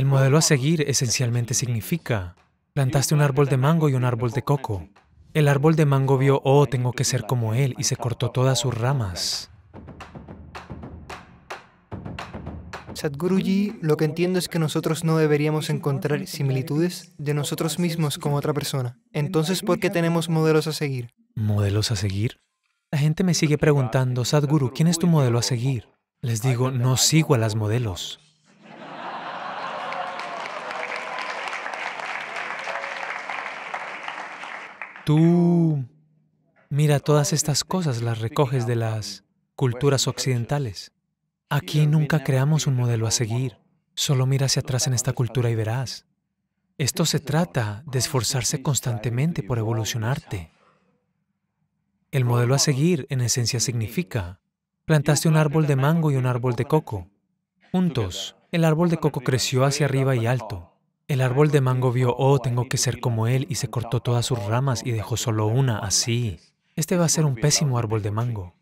El modelo a seguir esencialmente significa, plantaste un árbol de mango y un árbol de coco. El árbol de mango vio, oh, tengo que ser como él, y se cortó todas sus ramas. Sadhguruji, lo que entiendo es que nosotros no deberíamos encontrar similitudes de nosotros mismos con otra persona. Entonces, ¿por qué tenemos modelos a seguir? ¿Modelos a seguir? La gente me sigue preguntando, Sadhguru, ¿quién es tu modelo a seguir? Les digo, no sigo a las modelos. Tú, mira, todas estas cosas las recoges de las culturas occidentales. Aquí nunca creamos un modelo a seguir. Solo mira hacia atrás en esta cultura y verás. Esto se trata de esforzarse constantemente por evolucionarte. El modelo a seguir, en esencia, significa, plantaste un árbol de mango y un árbol de coco. Juntos, el árbol de coco creció hacia arriba y alto. El árbol de mango vio, oh, tengo que ser como él, y se cortó todas sus ramas y dejó solo una, así. Este va a ser un pésimo árbol de mango.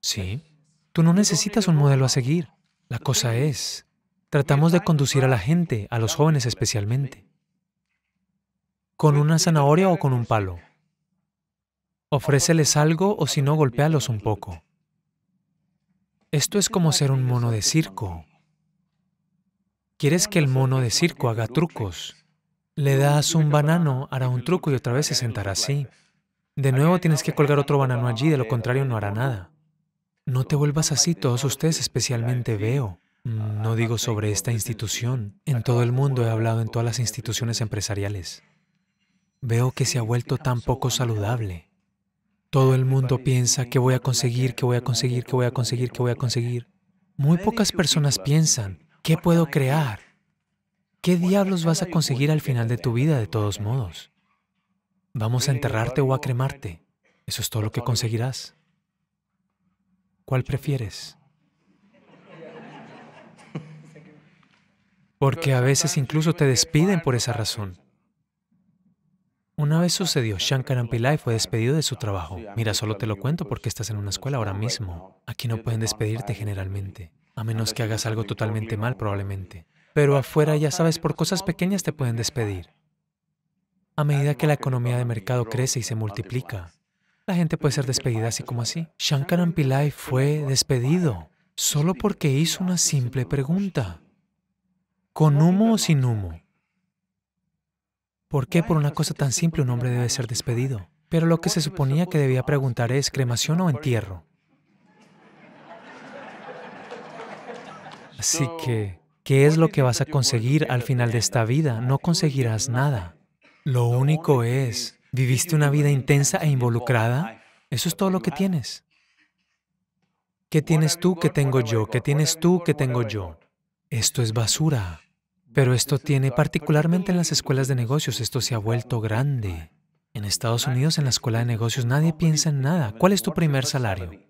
¿Sí? Tú no necesitas un modelo a seguir. La cosa es, tratamos de conducir a la gente, a los jóvenes especialmente, con una zanahoria o con un palo. Ofréceles algo o si no, golpéalos un poco. Esto es como ser un mono de circo. Quieres que el mono de circo haga trucos. Le das un banano, hará un truco y otra vez se sentará así. De nuevo tienes que colgar otro banano allí, de lo contrario no hará nada. No te vuelvas así, todos ustedes, especialmente veo. No digo sobre esta institución. En todo el mundo he hablado en todas las instituciones empresariales. Veo que se ha vuelto tan poco saludable. Todo el mundo piensa que voy a conseguir, que voy a conseguir, que voy a conseguir, que voy a conseguir. Muy pocas personas piensan, ¿Qué puedo crear? ¿Qué diablos vas a conseguir al final de tu vida de todos modos? Vamos a enterrarte o a cremarte. Eso es todo lo que conseguirás. ¿Cuál prefieres? Porque a veces incluso te despiden por esa razón. Una vez sucedió, Shankaran Pillai fue despedido de su trabajo. Mira, solo te lo cuento porque estás en una escuela ahora mismo. Aquí no pueden despedirte generalmente a menos que hagas algo totalmente mal probablemente. Pero afuera, ya sabes, por cosas pequeñas te pueden despedir. A medida que la economía de mercado crece y se multiplica, la gente puede ser despedida así como así. Shankaran Pillai fue despedido solo porque hizo una simple pregunta. ¿Con humo o sin humo? ¿Por qué por una cosa tan simple un hombre debe ser despedido? Pero lo que se suponía que debía preguntar es cremación o entierro. Así que, ¿qué es lo que vas a conseguir al final de esta vida? No conseguirás nada. Lo único es, ¿viviste una vida intensa e involucrada? Eso es todo lo que tienes. ¿Qué tienes tú que tengo yo? ¿Qué tienes tú que tengo yo? Esto es basura. Pero esto tiene, particularmente en las escuelas de negocios, esto se ha vuelto grande. En Estados Unidos, en la escuela de negocios, nadie piensa en nada. ¿Cuál es tu primer salario?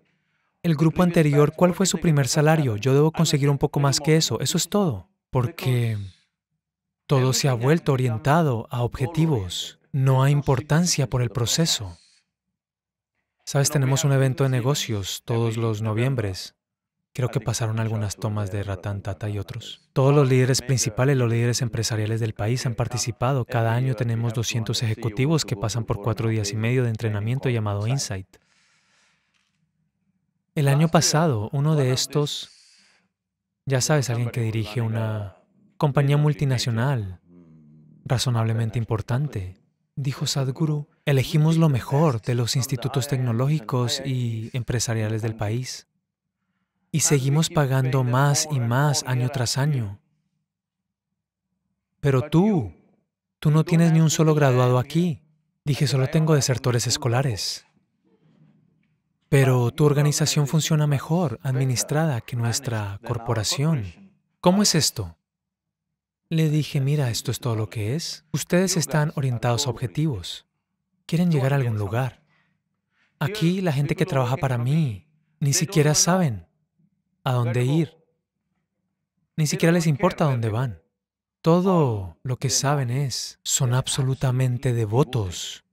El grupo anterior, ¿cuál fue su primer salario? Yo debo conseguir un poco más que eso. Eso es todo. Porque todo se ha vuelto orientado a objetivos. No hay importancia por el proceso. Sabes, tenemos un evento de negocios todos los noviembres. Creo que pasaron algunas tomas de Ratan Tata y otros. Todos los líderes principales, los líderes empresariales del país han participado. Cada año tenemos 200 ejecutivos que pasan por cuatro días y medio de entrenamiento llamado Insight. El año pasado, uno de estos, ya sabes, alguien que dirige una compañía multinacional mm, razonablemente importante, dijo Sadhguru, elegimos lo mejor de los institutos tecnológicos y empresariales del país y seguimos pagando más y más año tras año. Pero tú, tú no tienes ni un solo graduado aquí. Dije, solo tengo desertores escolares. Pero tu organización funciona mejor administrada que nuestra corporación. ¿Cómo es esto? Le dije, mira, esto es todo lo que es. Ustedes están orientados a objetivos. Quieren llegar a algún lugar. Aquí la gente que trabaja para mí ni siquiera saben a dónde ir. Ni siquiera les importa dónde van. Todo lo que saben es, son absolutamente devotos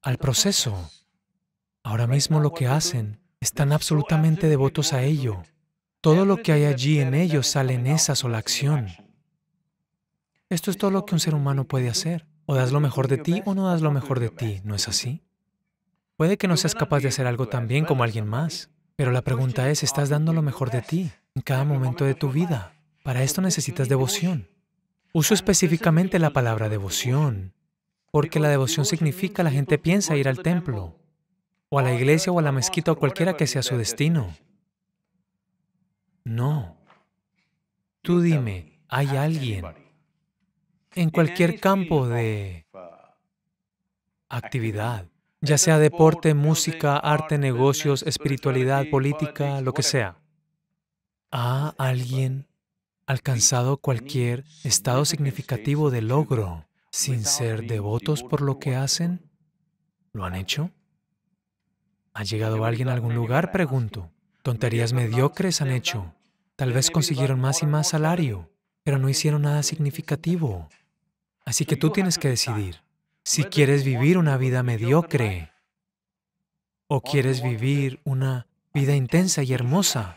al proceso. Ahora mismo lo que hacen, están absolutamente devotos a ello. Todo lo que hay allí en ellos sale en esa sola acción. Esto es todo lo que un ser humano puede hacer. O das lo mejor de ti o no das lo mejor de ti, ¿no es así? Puede que no seas capaz de hacer algo tan bien como alguien más, pero la pregunta es, ¿estás dando lo mejor de ti en cada momento de tu vida? Para esto necesitas devoción. Uso específicamente la palabra devoción, porque la devoción significa la gente piensa ir al templo, o a la iglesia o a la mezquita o cualquiera que sea su destino. No. Tú dime, hay alguien en cualquier campo de actividad, ya sea deporte, música, arte, negocios, espiritualidad, política, lo que sea. ¿Ha alguien alcanzado cualquier estado significativo de logro sin ser devotos por lo que hacen? ¿Lo han hecho? ¿Ha llegado alguien a algún lugar? Pregunto. Tonterías mediocres han hecho. Tal vez consiguieron más y más salario, pero no hicieron nada significativo. Así que tú tienes que decidir si quieres vivir una vida mediocre o quieres vivir una vida intensa y hermosa.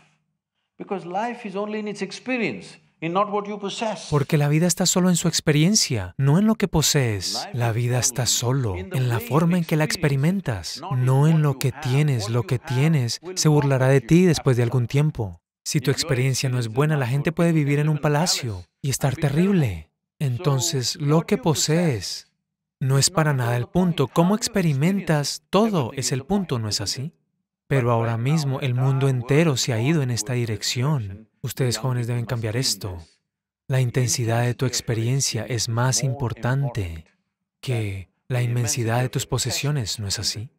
Porque la vida está solo en su experiencia, no en lo que posees. La vida está solo en la forma en que la experimentas, no en lo que tienes. Lo que tienes se burlará de ti después de algún tiempo. Si tu experiencia no es buena, la gente puede vivir en un palacio y estar terrible. Entonces, lo que posees no es para nada el punto. Cómo experimentas todo es el punto, ¿no es así? Pero ahora mismo el mundo entero se ha ido en esta dirección. Ustedes jóvenes deben cambiar esto. La intensidad de tu experiencia es más importante que la inmensidad de tus posesiones, ¿no es así?